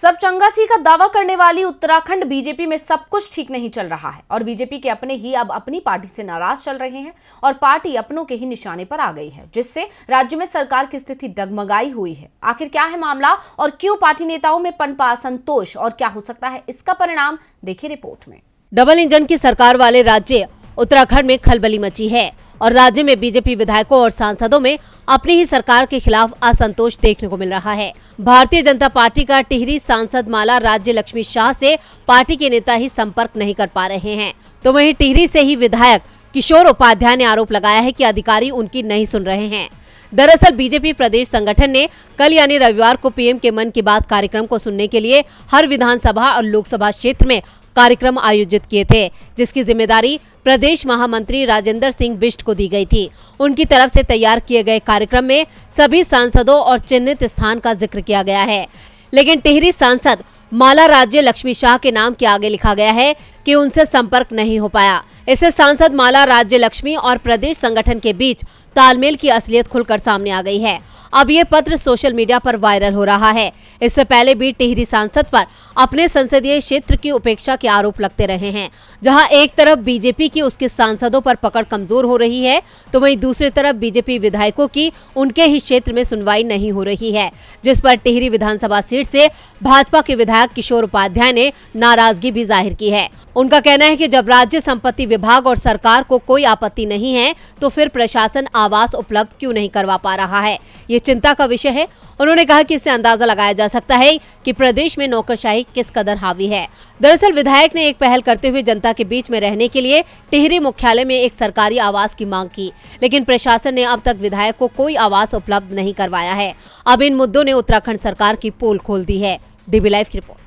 सब चंगा सी का दावा करने वाली उत्तराखंड बीजेपी में सब कुछ ठीक नहीं चल रहा है और बीजेपी के अपने ही अब अपनी पार्टी से नाराज चल रहे हैं और पार्टी अपनों के ही निशाने पर आ गई है जिससे राज्य में सरकार की स्थिति डगमगाई हुई है आखिर क्या है मामला और क्यों पार्टी नेताओं में पनपा संतोष और क्या हो सकता है इसका परिणाम देखिए रिपोर्ट में डबल इंजन की सरकार वाले राज्य उत्तराखंड में खलबली मची है और राज्य में बीजेपी विधायकों और सांसदों में अपनी ही सरकार के खिलाफ असंतोष देखने को मिल रहा है भारतीय जनता पार्टी का टिहरी सांसद माला राज्य लक्ष्मी शाह से पार्टी के नेता ही संपर्क नहीं कर पा रहे हैं तो वहीं टिहरी से ही विधायक किशोर उपाध्याय ने आरोप लगाया है कि अधिकारी उनकी नहीं सुन रहे हैं दरअसल बीजेपी प्रदेश संगठन ने कल यानी रविवार को पीएम के मन की बात कार्यक्रम को सुनने के लिए हर विधानसभा और लोकसभा क्षेत्र में कार्यक्रम आयोजित किए थे जिसकी जिम्मेदारी प्रदेश महामंत्री राजेंद्र सिंह बिष्ट को दी गई थी उनकी तरफ से तैयार किए गए कार्यक्रम में सभी सांसदों और चिन्हित स्थान का जिक्र किया गया है लेकिन टिहरी सांसद माला राज्य लक्ष्मी शाह के नाम के आगे लिखा गया है कि उनसे संपर्क नहीं हो पाया इससे सांसद माला राज्य लक्ष्मी और प्रदेश संगठन के बीच तालमेल की असलियत खुलकर सामने आ गई है अब ये पत्र सोशल मीडिया पर वायरल हो रहा है इससे पहले भी टिहरी सांसद पर अपने संसदीय क्षेत्र की उपेक्षा के आरोप लगते रहे हैं जहां एक तरफ बीजेपी की उसके सांसदों पर पकड़ कमजोर हो रही है तो वहीं दूसरी तरफ बीजेपी विधायकों की उनके ही क्षेत्र में सुनवाई नहीं हो रही है जिस पर टिहरी विधानसभा सीट से भाजपा के विधायक किशोर उपाध्याय ने नाराजगी भी जाहिर की है उनका कहना है कि जब राज्य संपत्ति विभाग और सरकार को कोई आपत्ति नहीं है तो फिर प्रशासन आवास उपलब्ध क्यों नहीं करवा पा रहा है ये चिंता का विषय है उन्होंने कहा कि इससे अंदाजा लगाया जा सकता है कि प्रदेश में नौकरशाही किस कदर हावी है दरअसल विधायक ने एक पहल करते हुए जनता के बीच में रहने के लिए टिहरी मुख्यालय में एक सरकारी आवास की मांग की लेकिन प्रशासन ने अब तक विधायक को कोई आवास उपलब्ध नहीं करवाया है अब इन मुद्दों ने उत्तराखंड सरकार की पोल खोल दी है डीबी लाइव की रिपोर्ट